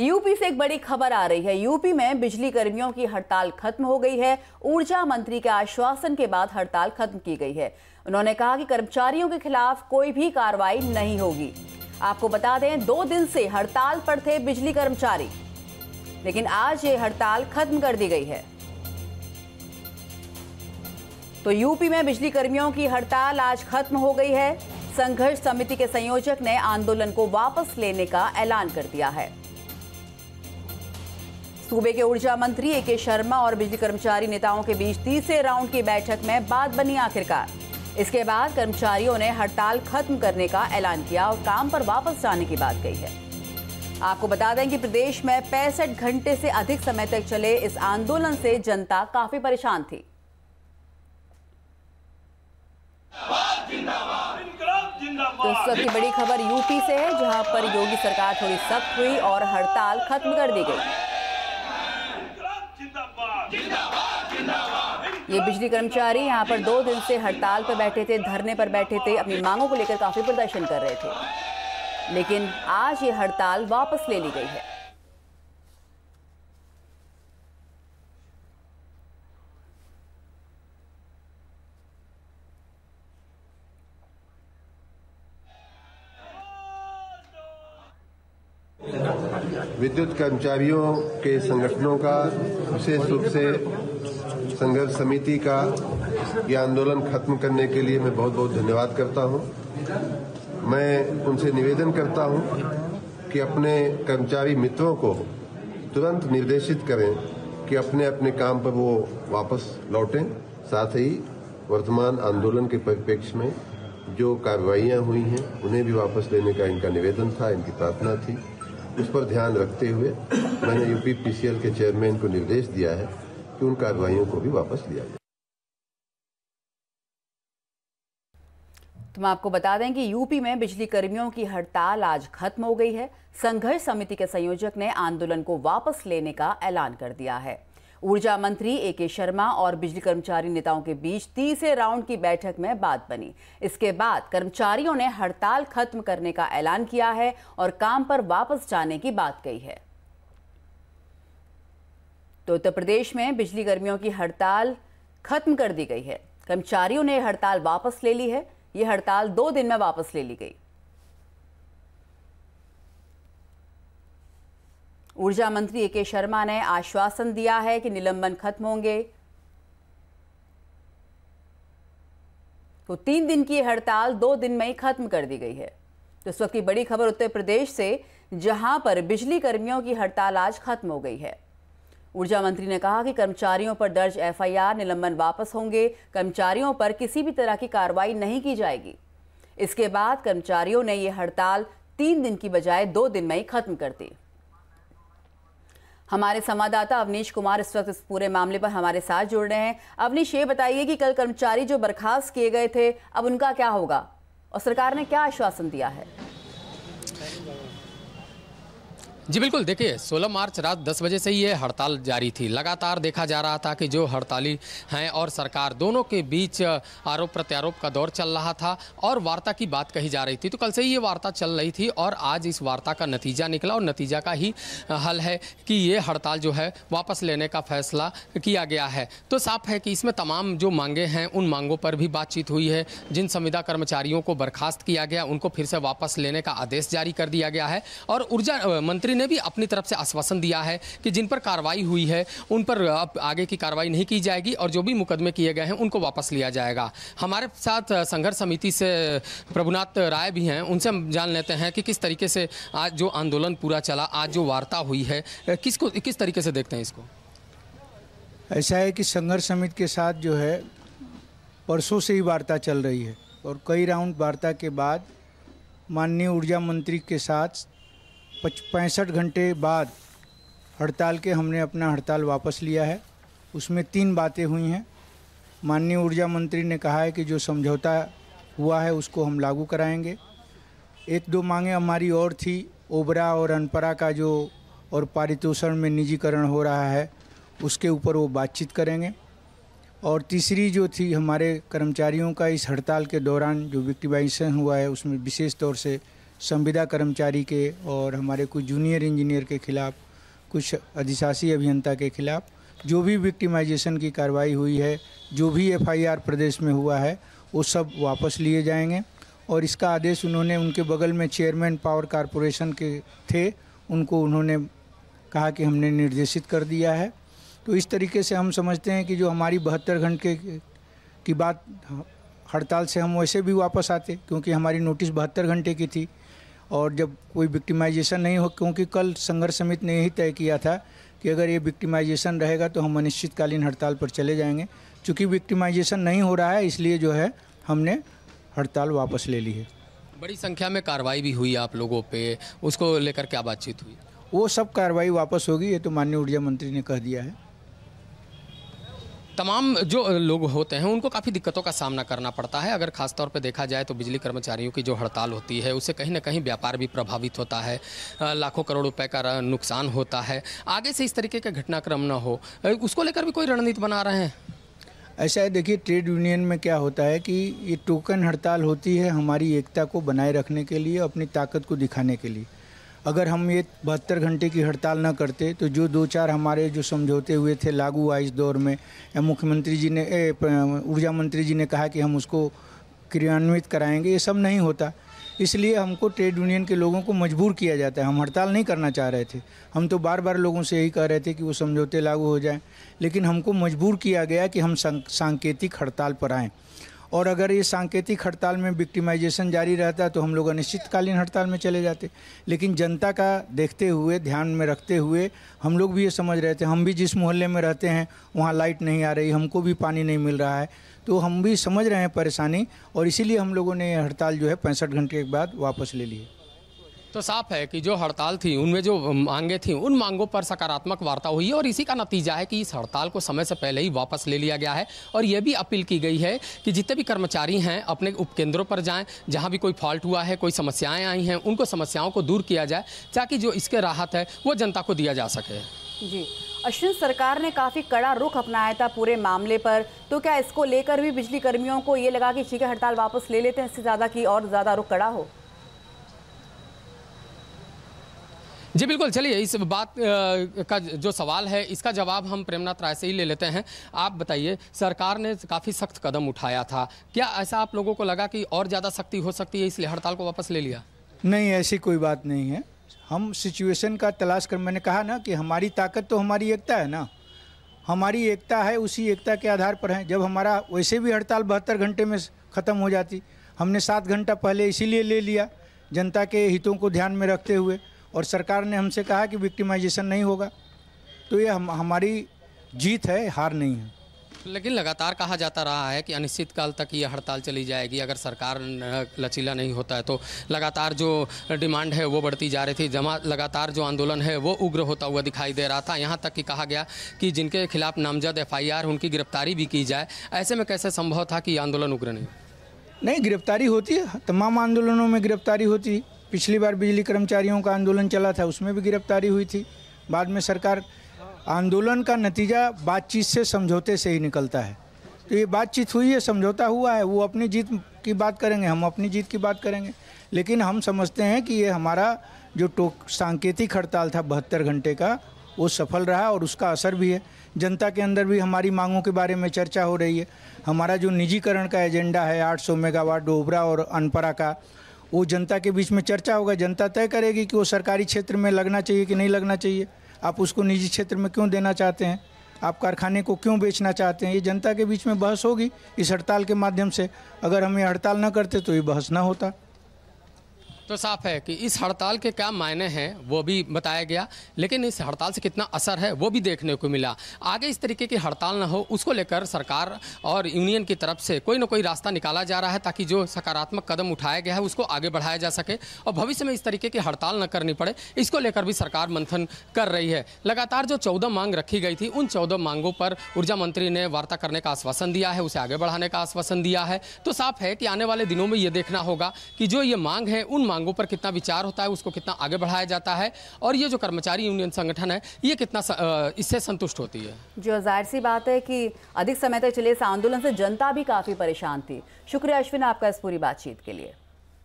UP से एक बड़ी खबर आ रही है यूपी में बिजली कर्मियों की हड़ताल खत्म हो गई है ऊर्जा मंत्री के आश्वासन के बाद हड़ताल खत्म की गई है उन्होंने कहा कि कर्मचारियों के खिलाफ कोई भी कार्रवाई नहीं होगी आपको बता दें दो दिन से हड़ताल पर थे बिजली कर्मचारी लेकिन आज ये हड़ताल खत्म कर दी गई है तो यूपी में बिजली कर्मियों की हड़ताल आज खत्म हो गई है संघर्ष समिति के संयोजक ने आंदोलन को वापस लेने का ऐलान कर दिया है सूबे के ऊर्जा मंत्री ए के शर्मा और बिजली कर्मचारी नेताओं के बीच तीसरे राउंड की बैठक में बात बनी आखिरकार इसके बाद कर्मचारियों ने हड़ताल खत्म करने का ऐलान किया और काम पर वापस जाने की बात कही है आपको बता दें कि प्रदेश में पैंसठ घंटे से अधिक समय तक चले इस आंदोलन से जनता काफी परेशान थी तो इस बड़ी खबर यूपी से है जहां पर योगी सरकार थोड़ी सख्त हुई और हड़ताल खत्म कर दी गई ये बिजली कर्मचारी यहाँ पर दो दिन से हड़ताल पर बैठे थे धरने पर बैठे थे अपनी मांगों को लेकर काफ़ी प्रदर्शन कर रहे थे लेकिन आज ये हड़ताल वापस ले ली गई है विद्युत कर्मचारियों के संगठनों का विशेष रूप से संघर्ष समिति का यह आंदोलन खत्म करने के लिए मैं बहुत बहुत धन्यवाद करता हूं मैं उनसे निवेदन करता हूं कि अपने कर्मचारी मित्रों को तुरंत निर्देशित करें कि अपने अपने काम पर वो वापस लौटें साथ ही वर्तमान आंदोलन के परिप्रेक्ष्य में जो कार्रवाइयाँ हुई हैं उन्हें भी वापस लेने का इनका निवेदन था इनकी प्रार्थना थी उस पर ध्यान रखते हुए मैंने यूपी पीसीएल के चेयरमैन को निर्देश दिया है कि उन कार्रवाइयों को भी वापस लिया जाए तो मैं आपको बता दें कि यूपी में बिजली कर्मियों की हड़ताल आज खत्म हो गई है संघर्ष समिति के संयोजक ने आंदोलन को वापस लेने का ऐलान कर दिया है ऊर्जा मंत्री ए के शर्मा और बिजली कर्मचारी नेताओं के बीच तीसरे राउंड की बैठक में बात बनी इसके बाद कर्मचारियों ने हड़ताल खत्म करने का ऐलान किया है और काम पर वापस जाने की बात कही है तो उत्तर प्रदेश में बिजली कर्मियों की हड़ताल खत्म कर दी गई है कर्मचारियों ने हड़ताल वापस ले ली है ये हड़ताल दो दिन में वापस ले ली गई ऊर्जा मंत्री ए के शर्मा ने आश्वासन दिया है कि निलंबन खत्म होंगे तो तीन दिन की हड़ताल दो दिन में ही खत्म कर दी गई है तो इस वक्त की बड़ी खबर उत्तर प्रदेश से जहां पर बिजली कर्मियों की हड़ताल आज खत्म हो गई है ऊर्जा मंत्री ने कहा कि कर्मचारियों पर दर्ज एफआईआर निलंबन वापस होंगे कर्मचारियों पर किसी भी तरह की कार्रवाई नहीं की जाएगी इसके बाद कर्मचारियों ने यह हड़ताल तीन दिन की बजाय दो दिन में ही खत्म कर दी हमारे संवाददाता अवनीश कुमार इस वक्त इस पूरे मामले पर हमारे साथ जुड़ रहे हैं अवनीश ये बताइए कि कल कर्मचारी जो बर्खास्त किए गए थे अब उनका क्या होगा और सरकार ने क्या आश्वासन दिया है जी बिल्कुल देखिए 16 मार्च रात 10 बजे से ही ये हड़ताल जारी थी लगातार देखा जा रहा था कि जो हड़ताली हैं और सरकार दोनों के बीच आरोप प्रत्यारोप का दौर चल रहा था और वार्ता की बात कही जा रही थी तो कल से ही ये वार्ता चल रही थी और आज इस वार्ता का नतीजा निकला और नतीजा का ही हल है कि ये हड़ताल जो है वापस लेने का फैसला किया गया है तो साफ है कि इसमें तमाम जो मांगे हैं उन मांगों पर भी बातचीत हुई है जिन संविदा कर्मचारियों को बर्खास्त किया गया उनको फिर से वापस लेने का आदेश जारी कर दिया गया है और ऊर्जा मंत्री ने भी अपनी तरफ से आश्वासन दिया है कि जिन पर कार्रवाई हुई है उन पर अब आगे की कार्रवाई नहीं की जाएगी और जो भी मुकदमे किए गए हैं उनको वापस लिया जाएगा हमारे साथ संघर्ष समिति से प्रभुनाथ राय भी हैं उनसे हम जान लेते हैं कि किस तरीके से आज जो आंदोलन पूरा चला आज जो वार्ता हुई है किसको किस तरीके से देखते हैं इसको ऐसा है कि संघर्ष समिति के साथ जो है परसों से ही वार्ता चल रही है और कई राउंड वार्ता के बाद माननीय ऊर्जा मंत्री के साथ पैंसठ घंटे बाद हड़ताल के हमने अपना हड़ताल वापस लिया है उसमें तीन बातें हुई हैं माननीय ऊर्जा मंत्री ने कहा है कि जो समझौता हुआ है उसको हम लागू कराएंगे एक दो मांगे हमारी और थी ओबरा और अनपरा का जो और पारितोषण में निजीकरण हो रहा है उसके ऊपर वो बातचीत करेंगे और तीसरी जो थी हमारे कर्मचारियों का इस हड़ताल के दौरान जो विक्टिवाइजेशन हुआ है उसमें विशेष तौर से संविदा कर्मचारी के और हमारे कुछ जूनियर इंजीनियर के खिलाफ कुछ अधिशासी अभियंता के खिलाफ जो भी विक्टिमाइजेशन की कार्रवाई हुई है जो भी एफआईआर प्रदेश में हुआ है वो सब वापस लिए जाएंगे और इसका आदेश उन्होंने उनके बगल में चेयरमैन पावर कारपोरेशन के थे उनको उन्होंने कहा कि हमने निर्देशित कर दिया है तो इस तरीके से हम समझते हैं कि जो हमारी बहत्तर घंटे की बात हड़ताल से हम वैसे भी वापस आते क्योंकि हमारी नोटिस बहत्तर घंटे की थी और जब कोई विक्टिमाइजेशन नहीं हो क्योंकि कल संघर्ष समिति ने यही तय किया था कि अगर ये विक्टिमाइजेशन रहेगा तो हम अनिश्चितकालीन हड़ताल पर चले जाएंगे चूँकि विक्टिमाइजेशन नहीं हो रहा है इसलिए जो है हमने हड़ताल वापस ले ली है बड़ी संख्या में कार्रवाई भी हुई आप लोगों पे उसको लेकर क्या बातचीत हुई वो सब कार्रवाई वापस होगी ये तो माननीय ऊर्जा मंत्री ने कह दिया है तमाम जो लोग होते हैं उनको काफ़ी दिक्कतों का सामना करना पड़ता है अगर खासतौर पर देखा जाए तो बिजली कर्मचारियों की जो हड़ताल होती है उससे कहीं ना कहीं व्यापार भी प्रभावित होता है लाखों करोड़ रुपए का नुकसान होता है आगे से इस तरीके का घटनाक्रम न हो उसको लेकर भी कोई रणनीति बना रहे हैं ऐसा है देखिए ट्रेड यूनियन में क्या होता है कि ये टोकन हड़ताल होती है हमारी एकता को बनाए रखने के लिए अपनी ताकत को दिखाने के लिए अगर हम ये बहत्तर घंटे की हड़ताल न करते तो जो दो चार हमारे जो समझौते हुए थे लागू हुआ इस दौर में मुख्यमंत्री जी ने ऊर्जा मंत्री जी ने कहा कि हम उसको क्रियान्वित कराएंगे ये सब नहीं होता इसलिए हमको ट्रेड यूनियन के लोगों को मजबूर किया जाता है हम हड़ताल नहीं करना चाह रहे थे हम तो बार बार लोगों से यही कह रहे थे कि वो समझौते लागू हो जाएं लेकिन हमको मजबूर किया गया कि हम सांकेतिक हड़ताल पर आएँ और अगर ये सांकेतिक हड़ताल में विक्टिमाइजेशन जारी रहता तो हम लोग अनिश्चितकालीन हड़ताल में चले जाते लेकिन जनता का देखते हुए ध्यान में रखते हुए हम लोग भी ये समझ रहे थे हम भी जिस मोहल्ले में रहते हैं वहाँ लाइट नहीं आ रही हमको भी पानी नहीं मिल रहा है तो हम भी समझ रहे हैं परेशानी और इसीलिए हम लोगों ने हड़ताल जो है पैंसठ घंटे के बाद वापस ले ली है तो साफ है कि जो हड़ताल थी उनमें जो मांगे थी उन मांगों पर सकारात्मक वार्ता हुई और इसी का नतीजा है कि इस हड़ताल को समय से पहले ही वापस ले लिया गया है और यह भी अपील की गई है कि जितने भी कर्मचारी हैं अपने उपकेंद्रों पर जाएं जहां भी कोई फॉल्ट हुआ है कोई समस्याएं आई हैं उनको समस्याओं को दूर किया जाए ताकि जो इसके राहत है वो जनता को दिया जा सके जी अश्विन सरकार ने काफ़ी कड़ा रुख अपनाया था पूरे मामले पर तो क्या इसको लेकर भी बिजली कर्मियों को ये लगा कि ठीक है हड़ताल वापस ले लेते हैं इससे ज़्यादा की और ज़्यादा रुख कड़ा हो जी बिल्कुल चलिए इस बात का जो सवाल है इसका जवाब हम प्रेमनाथ राय से ही ले लेते हैं आप बताइए सरकार ने काफ़ी सख्त कदम उठाया था क्या ऐसा आप लोगों को लगा कि और ज़्यादा सख्ती हो सकती है इसलिए हड़ताल को वापस ले लिया नहीं ऐसी कोई बात नहीं है हम सिचुएशन का तलाश कर मैंने कहा ना कि हमारी ताकत तो हमारी एकता है ना हमारी एकता है उसी एकता के आधार पर है जब हमारा वैसे भी हड़ताल बहत्तर घंटे में ख़त्म हो जाती हमने सात घंटा पहले इसीलिए ले लिया जनता के हितों को ध्यान में रखते हुए और सरकार ने हमसे कहा कि विक्टिमाइजेशन नहीं होगा तो ये हम हमारी जीत है हार नहीं है लेकिन लगातार कहा जाता रहा है कि अनिश्चितकाल तक ये हड़ताल चली जाएगी अगर सरकार लचीला नहीं होता है तो लगातार जो डिमांड है वो बढ़ती जा रही थी जमा लगातार जो आंदोलन है वो उग्र होता हुआ दिखाई दे रहा था यहाँ तक कि कहा गया कि जिनके खिलाफ नामजद एफआईआर उनकी गिरफ्तारी भी की जाए ऐसे में कैसे संभव था कि आंदोलन उग्र नहीं नहीं गिरफ्तारी होती है तमाम आंदोलनों में गिरफ्तारी होती है पिछली बार बिजली कर्मचारियों का आंदोलन चला था उसमें भी गिरफ्तारी हुई थी बाद में सरकार आंदोलन का नतीजा बातचीत से समझौते से ही निकलता है तो ये बातचीत हुई है समझौता हुआ है वो अपनी जीत की बात करेंगे हम अपनी जीत की बात करेंगे लेकिन हम समझते हैं कि ये हमारा जो टोक सांकेतिक हड़ताल था बहत्तर घंटे का वो सफल रहा और उसका असर भी है जनता के अंदर भी हमारी मांगों के बारे में चर्चा हो रही है हमारा जो निजीकरण का एजेंडा है 800 मेगावाट डोबरा और अनपरा का वो जनता के बीच में चर्चा होगा जनता तय करेगी कि वो सरकारी क्षेत्र में लगना चाहिए कि नहीं लगना चाहिए आप उसको निजी क्षेत्र में क्यों देना चाहते हैं आप कारखाने को क्यों बेचना चाहते हैं ये जनता के बीच में बहस होगी इस हड़ताल के माध्यम से अगर हम ये हड़ताल न करते तो ये बहस ना होता तो साफ है कि इस हड़ताल के क्या मायने हैं वो भी बताया गया लेकिन इस हड़ताल से कितना असर है वो भी देखने को मिला आगे इस तरीके की हड़ताल ना हो उसको लेकर सरकार और यूनियन की तरफ से कोई ना कोई रास्ता निकाला जा रहा है ताकि जो सकारात्मक कदम उठाया गया है उसको आगे बढ़ाया जा सके और भविष्य में इस तरीके की हड़ताल न करनी पड़े इसको लेकर भी सरकार मंथन कर रही है लगातार जो चौदह मांग रखी गई थी उन चौदह मांगों पर ऊर्जा मंत्री ने वार्ता करने का आश्वासन दिया है उसे आगे बढ़ाने का आश्वासन दिया है तो साफ है कि आने वाले दिनों में ये देखना होगा कि जो ये मांग है उन मांग मांगों पर कितना विचार होता है उसको कितना आगे बढ़ाया जाता है और ये जो कर्मचारी यूनियन संगठन है ये कितना इससे संतुष्ट होती है जो जाहिर सी बात है कि अधिक समय तक चले इस आंदोलन से जनता भी काफ़ी परेशान थी शुक्रिया अश्विन आपका इस पूरी बातचीत के लिए